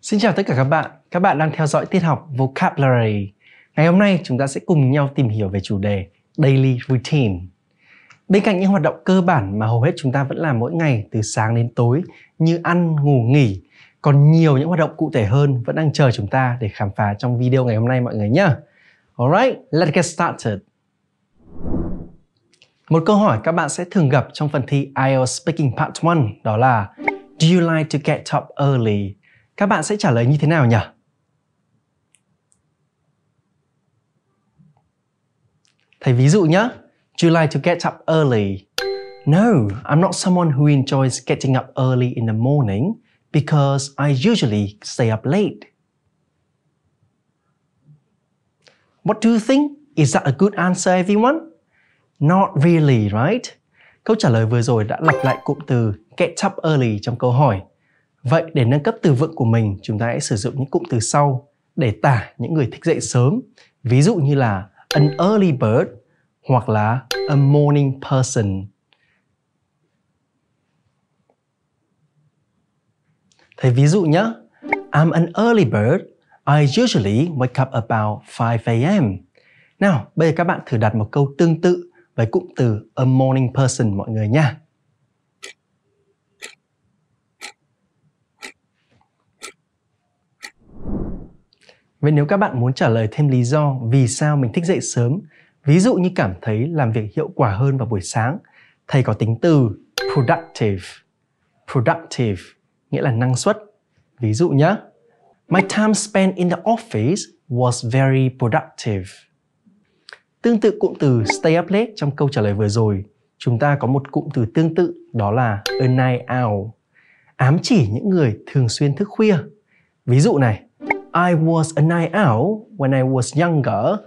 Xin chào tất cả các bạn, các bạn đang theo dõi tiết học Vocabulary. Ngày hôm nay chúng ta sẽ cùng nhau tìm hiểu về chủ đề Daily Routine. Bên cạnh những hoạt động cơ bản mà hầu hết chúng ta vẫn làm mỗi ngày từ sáng đến tối như ăn, ngủ, nghỉ, còn nhiều những hoạt động cụ thể hơn vẫn đang chờ chúng ta để khám phá trong video ngày hôm nay mọi người nhé. Alright, let's get started. Một câu hỏi các bạn sẽ thường gặp trong phần thi IELTS Speaking Part 1 đó là Do you like to get up early? Các bạn sẽ trả lời như thế nào nhỉ? Thầy ví dụ nhé. Do you like to get up early? No, I'm not someone who enjoys getting up early in the morning because I usually stay up late. What do you think? Is that a good answer, everyone? Not really, right? Câu trả lời vừa rồi đã lặp lại cụm từ get up early trong câu hỏi. Vậy để nâng cấp từ vựng của mình, chúng ta hãy sử dụng những cụm từ sau để tả những người thích dậy sớm. Ví dụ như là an early bird hoặc là a morning person. Thầy ví dụ nhé. I'm an early bird. I usually wake up about 5 a.m. Nào, bây giờ các bạn thử đặt một câu tương tự với cụm từ a morning person mọi người nha. Vậy nếu các bạn muốn trả lời thêm lý do vì sao mình thích dậy sớm, ví dụ như cảm thấy làm việc hiệu quả hơn vào buổi sáng, thầy có tính từ productive. Productive nghĩa là năng suất. Ví dụ nhé, My time spent in the office was very productive. Tương tự cụm từ stay up late trong câu trả lời vừa rồi, chúng ta có một cụm từ tương tự đó là a night owl, ám chỉ những người thường xuyên thức khuya. Ví dụ này, I was a night owl when I was younger,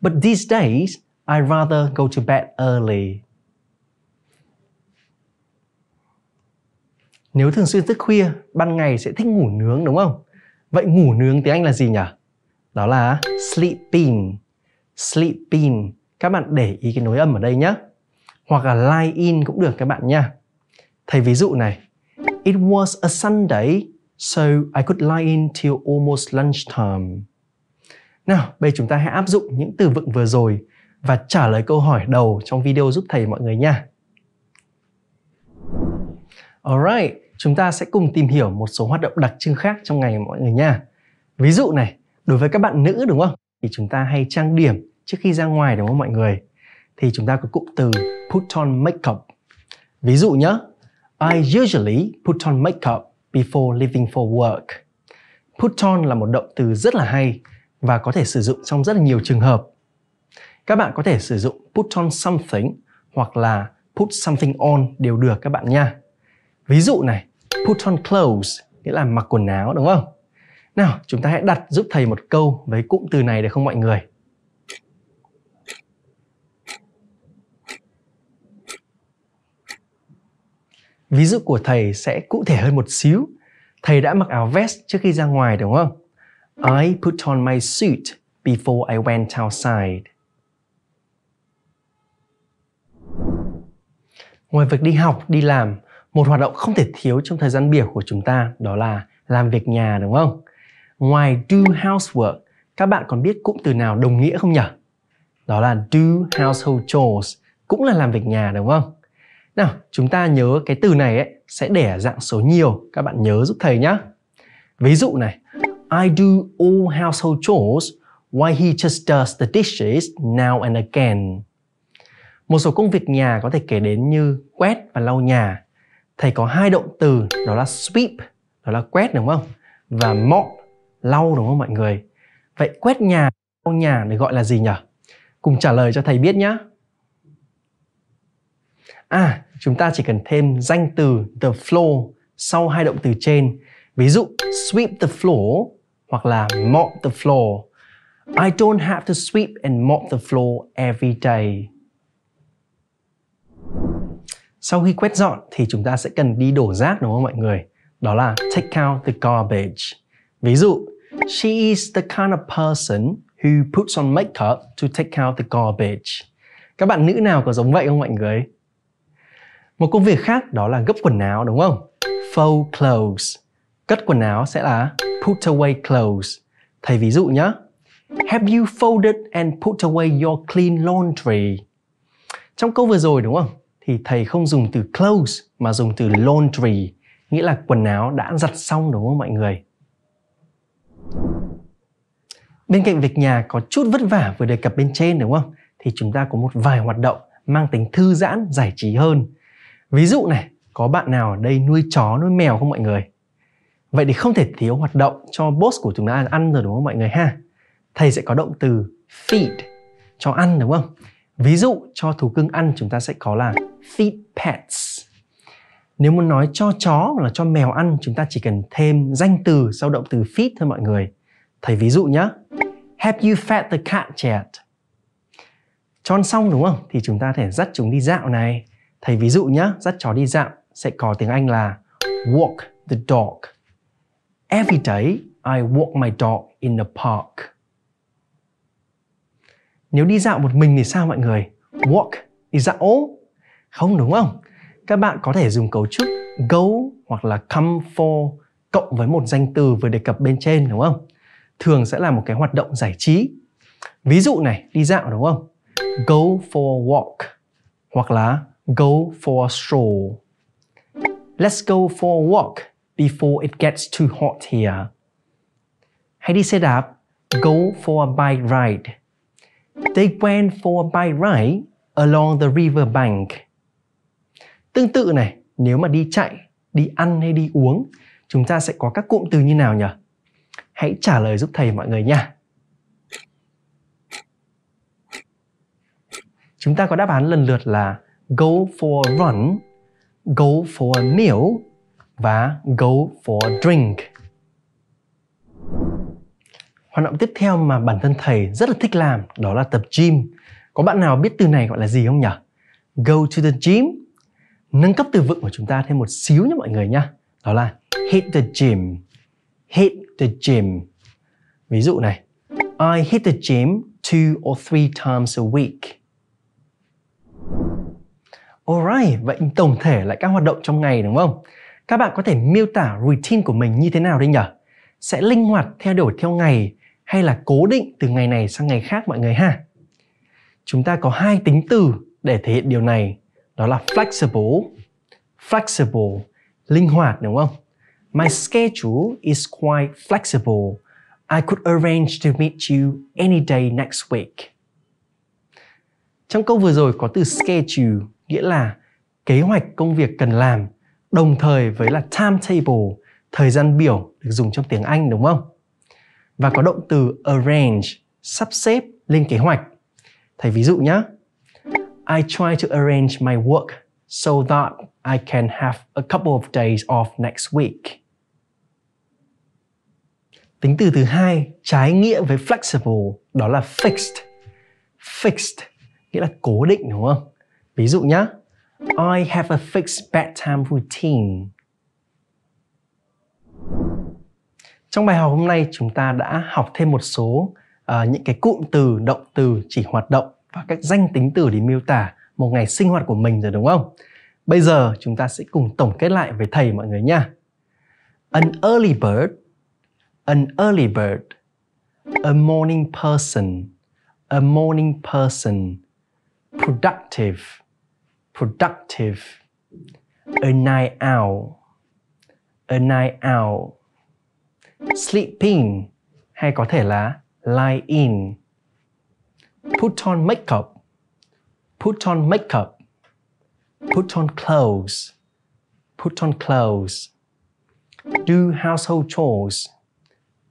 but these days I rather go to bed early. Nếu thường xuyên thức khuya, ban ngày sẽ thích ngủ nướng đúng không? Vậy ngủ nướng tiếng Anh là gì nhỉ? Đó là sleeping sleeping các bạn để ý cái nối âm ở đây nhé hoặc là lie in cũng được các bạn nha thầy ví dụ này it was a Sunday so I could lie in till almost lunchtime nào bây chúng ta hãy áp dụng những từ vựng vừa rồi và trả lời câu hỏi đầu trong video giúp thầy mọi người nha Alright, chúng ta sẽ cùng tìm hiểu một số hoạt động đặc trưng khác trong ngày mọi người nha. Ví dụ này, đối với các bạn nữ đúng không? Thì chúng ta hay trang điểm trước khi ra ngoài đúng không mọi người thì chúng ta có cụm từ put on makeup ví dụ nhé I usually put on makeup before leaving for work put on là một động từ rất là hay và có thể sử dụng trong rất là nhiều trường hợp các bạn có thể sử dụng put on something hoặc là put something on đều được các bạn nha ví dụ này put on clothes nghĩa là mặc quần áo đúng không nào chúng ta hãy đặt giúp thầy một câu với cụm từ này được không mọi người ví dụ của thầy sẽ cụ thể hơn một xíu thầy đã mặc áo vest trước khi ra ngoài đúng không I put on my suit before I went outside ngoài việc đi học đi làm một hoạt động không thể thiếu trong thời gian biểu của chúng ta đó là làm việc nhà đúng không ngoài do housework các bạn còn biết cụm từ nào đồng nghĩa không nhỉ đó là do household chores cũng là làm việc nhà đúng không nào, chúng ta nhớ cái từ này ấy, sẽ để dạng số nhiều, các bạn nhớ giúp thầy nhé. Ví dụ này, I do all household chores while he just does the dishes now and again. Một số công việc nhà có thể kể đến như quét và lau nhà. Thầy có hai động từ đó là sweep, đó là quét đúng không? Và mop, lau đúng không mọi người? Vậy quét nhà, lau nhà để gọi là gì nhỉ? Cùng trả lời cho thầy biết nhé. À, chúng ta chỉ cần thêm danh từ the floor sau hai động từ trên. Ví dụ sweep the floor hoặc là mop the floor. I don't have to sweep and mop the floor every day. Sau khi quét dọn thì chúng ta sẽ cần đi đổ rác đúng không mọi người? Đó là take out the garbage. Ví dụ, she is the kind of person who puts on makeup to take out the garbage. Các bạn nữ nào có giống vậy không mọi người? Một công việc khác đó là gấp quần áo đúng không? Fold clothes. Cất quần áo sẽ là put away clothes. Thầy ví dụ nhé. Have you folded and put away your clean laundry? Trong câu vừa rồi đúng không? Thì thầy không dùng từ clothes mà dùng từ laundry, nghĩa là quần áo đã giặt xong đúng không mọi người? Bên cạnh việc nhà có chút vất vả vừa đề cập bên trên đúng không? Thì chúng ta có một vài hoạt động mang tính thư giãn, giải trí hơn ví dụ này có bạn nào ở đây nuôi chó nuôi mèo không mọi người vậy thì không thể thiếu hoạt động cho boss của chúng ta ăn rồi đúng không mọi người ha thầy sẽ có động từ feed cho ăn đúng không ví dụ cho thú cưng ăn chúng ta sẽ có là feed pets nếu muốn nói cho chó hoặc là cho mèo ăn chúng ta chỉ cần thêm danh từ sau động từ feed thôi mọi người thầy ví dụ nhé have you fed the cat yet cho ăn xong đúng không thì chúng ta thể dắt chúng đi dạo này Thầy ví dụ nhé, dắt chó đi dạo sẽ có tiếng Anh là walk the dog. Every day I walk my dog in the park. Nếu đi dạo một mình thì sao mọi người? Walk đi dạo? Không đúng không? Các bạn có thể dùng cấu trúc go hoặc là come for cộng với một danh từ vừa đề cập bên trên đúng không? Thường sẽ là một cái hoạt động giải trí. Ví dụ này, đi dạo đúng không? Go for a walk hoặc là go for a stroll. Let's go for a walk before it gets too hot here. Hãy đi xe đạp. Go for a bike ride. They went for a bike ride along the river bank. Tương tự này, nếu mà đi chạy, đi ăn hay đi uống, chúng ta sẽ có các cụm từ như nào nhỉ? Hãy trả lời giúp thầy mọi người nha. Chúng ta có đáp án lần lượt là go for a run, go for a meal và go for a drink. Hoạt động tiếp theo mà bản thân thầy rất là thích làm đó là tập gym. Có bạn nào biết từ này gọi là gì không nhỉ? Go to the gym. Nâng cấp từ vựng của chúng ta thêm một xíu nhé mọi người nhá. Đó là hit the gym. Hit the gym. Ví dụ này, I hit the gym two or three times a week. Alright, vậy tổng thể lại các hoạt động trong ngày đúng không? Các bạn có thể miêu tả routine của mình như thế nào đây nhỉ? Sẽ linh hoạt theo đổi theo ngày hay là cố định từ ngày này sang ngày khác mọi người ha? Chúng ta có hai tính từ để thể hiện điều này, đó là flexible, flexible, linh hoạt đúng không? My schedule is quite flexible. I could arrange to meet you any day next week. Trong câu vừa rồi có từ schedule nghĩa là kế hoạch công việc cần làm đồng thời với là timetable thời gian biểu được dùng trong tiếng Anh đúng không? Và có động từ arrange sắp xếp lên kế hoạch. Thầy ví dụ nhé. I try to arrange my work so that I can have a couple of days off next week. Tính từ thứ hai trái nghĩa với flexible đó là fixed. Fixed nghĩa là cố định đúng không? Ví dụ nhé. I have a fixed bedtime routine. Trong bài học hôm nay chúng ta đã học thêm một số uh, những cái cụm từ, động từ, chỉ hoạt động và các danh tính từ để miêu tả một ngày sinh hoạt của mình rồi đúng không? Bây giờ chúng ta sẽ cùng tổng kết lại với thầy mọi người nha. An early bird, an early bird, a morning person, a morning person, productive productive, a night owl, a night owl, sleeping hay có thể là lie in, put on makeup, put on makeup, put on clothes, put on clothes, do household chores,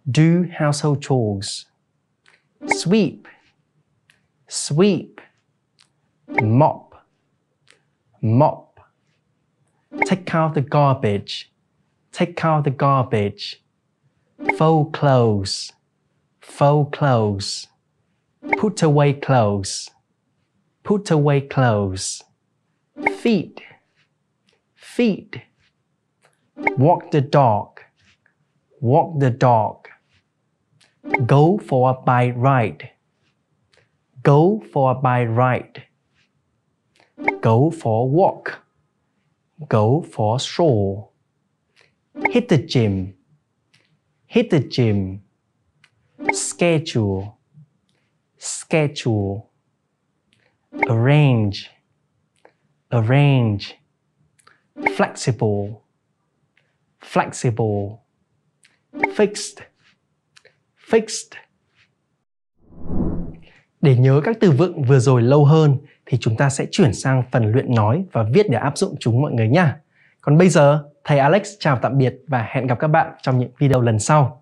do household chores, sweep, sweep, mop, mop. Take out the garbage. Take out the garbage. Fold clothes. Fold clothes. Put away clothes. Put away clothes. Feed. Feed. Walk the dog. Walk the dog. Go for a bike ride. Go for a bike ride. go for a walk, go for a stroll, hit the gym, hit the gym, schedule, schedule, arrange, arrange, flexible, flexible, fixed, fixed. Để nhớ các từ vựng vừa rồi lâu hơn, thì chúng ta sẽ chuyển sang phần luyện nói và viết để áp dụng chúng mọi người nha. Còn bây giờ, thầy Alex chào tạm biệt và hẹn gặp các bạn trong những video lần sau.